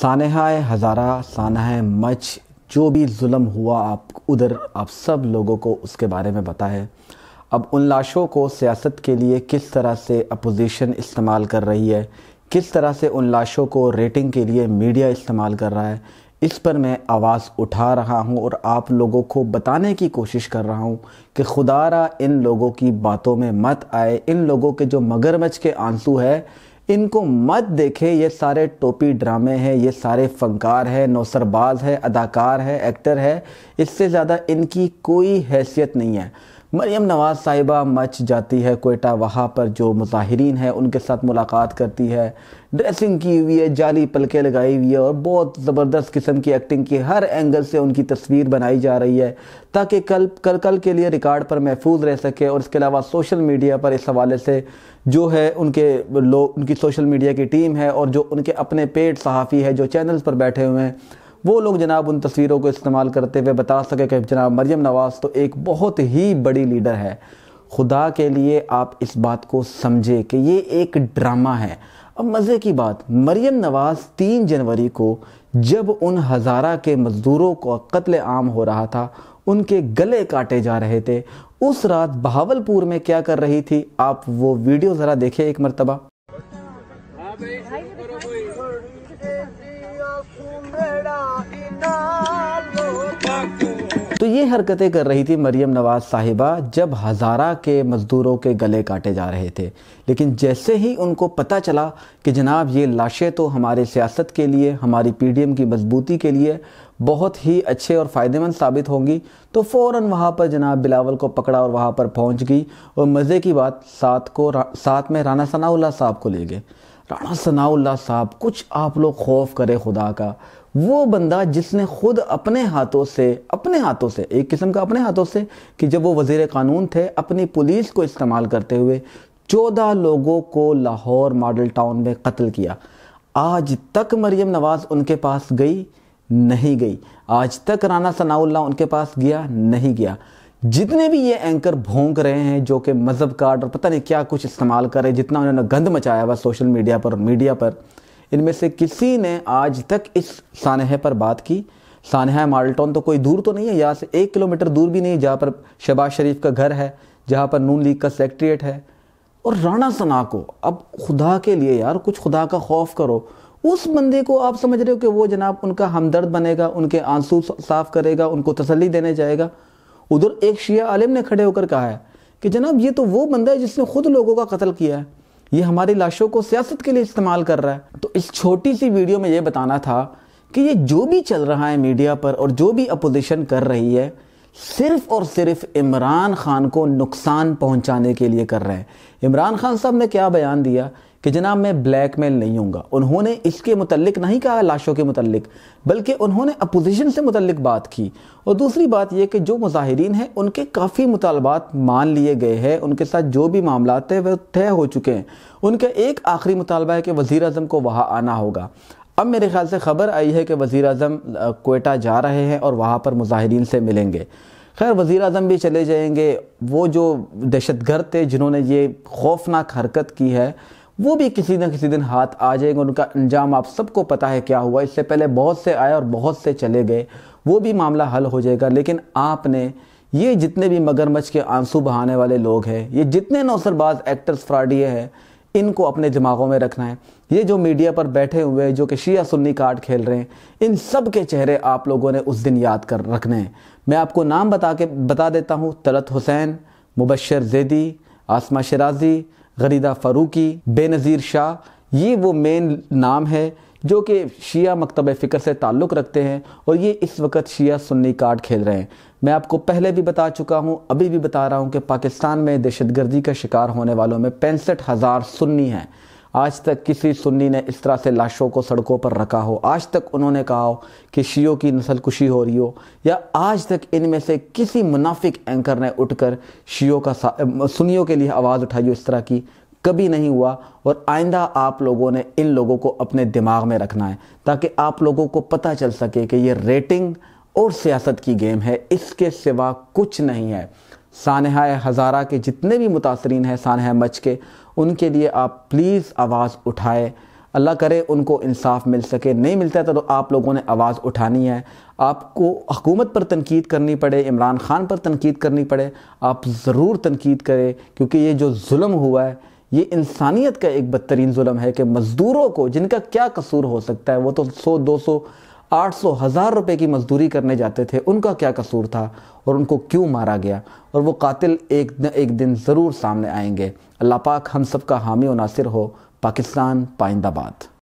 सानहा हज़ारा सानहा much जो भी जुल्म हुआ आप उधर आप सब लोगों को उसके बारे में पता है अब उन लाशों को सियासत के लिए किस तरह से अपोजिशन इस्तेमाल कर रही है किस तरह से उन लाशों को रेटिंग के लिए मीडिया इस्तेमाल कर रहा है इस पर मैं आवाज़ उठा रहा हूं और आप लोगों को बताने की कोशिश कर रहा हूं कि खुदारा इन लोगों की बातों में मत आए इन लोगों के जो मगरमच्छ के आंसू है इनको मत देखे ये सारे टोपी ड्रामे हैं ये सारे फनकार हैं नौसरबाज है अदाकार है एक्टर है इससे ज़्यादा इनकी कोई हैसियत नहीं है मरियम नवाज़ साहिबा मच जाती है कोयटा वहाँ पर जो मुजाहरीन है उनके साथ मुलाकात करती है ड्रेसिंग की हुई है जाली पलके लगाई हुई है और बहुत ज़बरदस्त किस्म की एक्टिंग की हर एंगल से उनकी तस्वीर बनाई जा रही है ताकि कल कल कल के लिए रिकॉर्ड पर महफूज रह सके और इसके अलावा सोशल मीडिया पर इस हवाले से जो है उनके लोग उनकी सोशल मीडिया की टीम है और जो उनके अपने पेड सहाफ़ी है जो चैनल्स पर बैठे हुए हैं वो लोग जनाब उन तस्वीरों को इस्तेमाल करते हुए बता सके कि जनाब मरियम नवाज़ तो एक बहुत ही बड़ी लीडर है खुदा के लिए आप इस बात को समझे कि ये एक ड्रामा है अब मज़े की बात मरियम नवाज़ तीन जनवरी को जब उन हज़ारा के मज़दूरों को कत्ल आम हो रहा था उनके गले काटे जा रहे थे उस रात बहावलपुर में क्या कर रही थी आप वो वीडियो ज़रा देखें एक मरतबा तो ये हरकतें कर रही थी मरियम नवाज साहिबा जब हज़ारा के मज़दूरों के गले काटे जा रहे थे लेकिन जैसे ही उनको पता चला कि जनाब ये लाशें तो हमारे सियासत के लिए हमारी पी की मजबूती के लिए बहुत ही अच्छे और फ़ायदेमंद साबित होंगी तो फ़ौर वहाँ पर जनाब बिलावल को पकड़ा और वहाँ पर पहुँच गई और मज़े की बात साथ को साथ में राना सनाउल्ला साहब को ले गए राणा सनाउल्ला साहब कुछ आप लोग खौफ करे खुदा का वो बंदा जिसने खुद अपने हाथों से अपने हाथों से एक किस्म का अपने हाथों से कि जब वो वजीर कानून थे अपनी पुलिस को इस्तेमाल करते हुए चौदह लोगों को लाहौर मॉडल टाउन में कत्ल किया आज तक मरियम नवाज़ उनके पास गई नहीं गई आज तक राना सनाउल्ला उनके पास गया नहीं गया जितने भी ये एंकर भोंक रहे हैं जो कि मज़हब कार्ड और पता नहीं क्या कुछ इस्तेमाल कर रहे जितना उन्होंने गंद मचाया हुआ सोशल मीडिया पर और मीडिया पर इनमें से किसी ने आज तक इस सानहे पर बात की सानहा माल्टोन तो कोई दूर तो नहीं है यहाँ से एक किलोमीटर दूर भी नहीं जहाँ पर शहबाज शरीफ का घर है जहाँ पर नून लीग का सेक्ट्रिएट है और राणा सना को अब खुदा के लिए यार कुछ खुदा का खौफ करो उस बंदे को आप समझ रहे हो कि वो जनाब उनका हमदर्द बनेगा उनके आंसू साफ करेगा उनको तसली देने जाएगा उधर एक शिया आलिम ने खड़े होकर कहा है कि जनाब ये तो वो बंदा है जिसने खुद लोगों का कत्ल किया है ये हमारी लाशों को सियासत के लिए इस्तेमाल कर रहा है तो इस छोटी सी वीडियो में ये बताना था कि ये जो भी चल रहा है मीडिया पर और जो भी अपोजिशन कर रही है सिर्फ और सिर्फ इमरान खान को नुकसान पहुंचाने के लिए कर रहे हैं इमरान खान साहब ने क्या बयान दिया कि जनाब मैं ब्लैक मेल नहीं हूँ उन्होंने इसके मतलब नहीं कहा लाशों के मतलब बल्कि उन्होंने अपोजिशन से मतलब बात की और दूसरी बात यह कि जो मुजाहरीन हैं उनके काफ़ी मुतालबात मान लिए गए हैं उनके साथ जो भी मामला थे वह तय हो चुके हैं उनका एक आखिरी मुतालबा है कि वज़ी अजम को वहाँ आना होगा अब मेरे ख्याल से खबर आई है कि वज़ी अजम कोटा जा रहे हैं और वहाँ पर मुजाहरीन से मिलेंगे खैर वज़ी अजम भी चले जाएंगे वो जो दहशत गर्द थे जिन्होंने ये खौफनाक हरकत की है वो भी किसी न किसी दिन हाथ आ जाएंगे उनका अंजाम आप सबको पता है क्या हुआ इससे पहले बहुत से आए और बहुत से चले गए वो भी मामला हल हो जाएगा लेकिन आपने ये जितने भी मगरमच्छ के आंसू बहाने वाले लोग हैं ये जितने नौसरबाज एक्टर्स फ्राडिए हैं इनको अपने दिमागों में रखना है ये जो मीडिया पर बैठे हुए हैं जो कि शिया सुन्नी कार्ड खेल रहे हैं इन सब के चेहरे आप लोगों ने उस दिन याद कर रखने हैं मैं आपको नाम बता के बता देता हूँ तलत हुसैन मुबशर जैदी आसमा शराजी गरीदा फ़ारूकी बेनज़ीर शाह ये वो मेन नाम है जो कि शिया मकतब फ़िक्र से ताल्लुक़ रखते हैं और ये इस वक्त शिया सुन्नी कार्ड खेल रहे हैं मैं आपको पहले भी बता चुका हूँ अभी भी बता रहा हूँ कि पाकिस्तान में दहशत गर्दी का शिकार होने वालों में पैंसठ हज़ार सुन्नी हैं आज तक किसी सुन्नी ने इस तरह से लाशों को सड़कों पर रखा हो आज तक उन्होंने कहा हो कि शियों की नस्ल कुशी हो रही हो या आज तक इनमें से किसी मुनाफिक एंकर ने उठकर शियों का सुनियों के लिए आवाज़ उठाई हो इस तरह की कभी नहीं हुआ और आइंदा आप लोगों ने इन लोगों को अपने दिमाग में रखना है ताकि आप लोगों को पता चल सके कि ये रेटिंग और सियासत की गेम है इसके सिवा कुछ नहीं है सानहा हज़ारा के जितने भी मुतासरीन हैं सानहा मच के उनके लिए आप प्लीज़ आवाज़ उठाए अल्लाह करे उनको इंसाफ मिल सके नहीं मिलता था तो आप लोगों ने आवाज़ उठानी है आपको हकूमत पर तनकीद करनी पड़े इमरान ख़ान पर तनकीद करनी पड़े आप ज़रूर तनकीद करें क्योंकि ये जो जुल्म हुआ है ये इंसानियत का एक बदतरीन जुल्म है कि मज़दूरों को जिनका क्या कसूर हो सकता है वो तो सौ दो सौ आठ सौ हज़ार रुपये की मजदूरी करने जाते थे उनका क्या कसूर था और उनको क्यों मारा गया और वो कातिल एक न एक दिन ज़रूर सामने आएंगे अल्लाह पाक हम सब का हामी व नासिर हो पाकिस्तान पाइंदाबाद